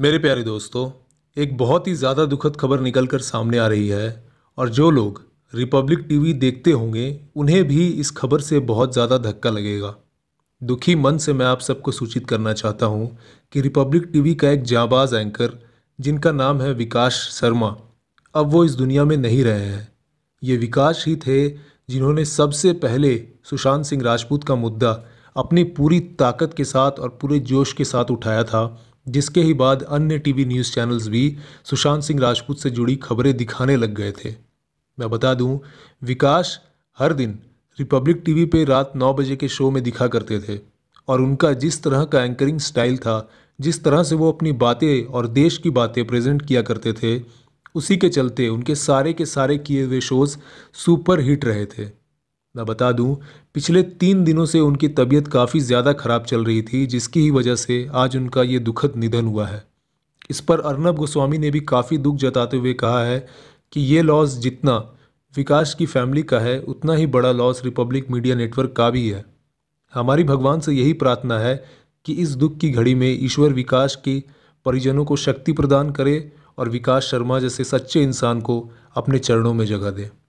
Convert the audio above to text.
मेरे प्यारे दोस्तों एक बहुत ही ज़्यादा दुखद खबर निकल कर सामने आ रही है और जो लोग रिपब्लिक टीवी देखते होंगे उन्हें भी इस खबर से बहुत ज़्यादा धक्का लगेगा दुखी मन से मैं आप सबको सूचित करना चाहता हूँ कि रिपब्लिक टीवी का एक जाबाज एंकर जिनका नाम है विकास शर्मा अब वो इस दुनिया में नहीं रहे हैं ये विकास ही थे जिन्होंने सबसे पहले सुशांत सिंह राजपूत का मुद्दा अपनी पूरी ताकत के साथ और पूरे जोश के साथ उठाया था जिसके ही बाद अन्य टीवी न्यूज़ चैनल्स भी सुशांत सिंह राजपूत से जुड़ी खबरें दिखाने लग गए थे मैं बता दूं विकास हर दिन रिपब्लिक टीवी पे रात नौ बजे के शो में दिखा करते थे और उनका जिस तरह का एंकरिंग स्टाइल था जिस तरह से वो अपनी बातें और देश की बातें प्रेजेंट किया करते थे उसी के चलते उनके सारे के सारे किए हुए शोज़ सुपर हिट रहे थे मैं बता दूं पिछले तीन दिनों से उनकी तबीयत काफ़ी ज़्यादा ख़राब चल रही थी जिसकी ही वजह से आज उनका ये दुखद निधन हुआ है इस पर अर्नब गोस्वामी ने भी काफ़ी दुख जताते हुए कहा है कि ये लॉस जितना विकास की फैमिली का है उतना ही बड़ा लॉस रिपब्लिक मीडिया नेटवर्क का भी है हमारी भगवान से यही प्रार्थना है कि इस दुख की घड़ी में ईश्वर विकास के परिजनों को शक्ति प्रदान करे और विकास शर्मा जैसे सच्चे इंसान को अपने चरणों में जगह दें